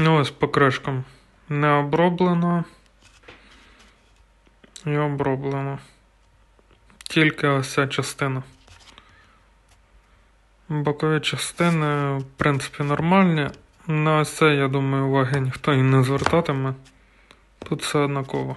Ну, ось по кришкам. Не оброблено і оброблено. Тільки ось ця частина. Бокові частини, в принципі, нормальні. На ось це, я думаю, уваги ніхто і не звертатиме. Тут все однаково.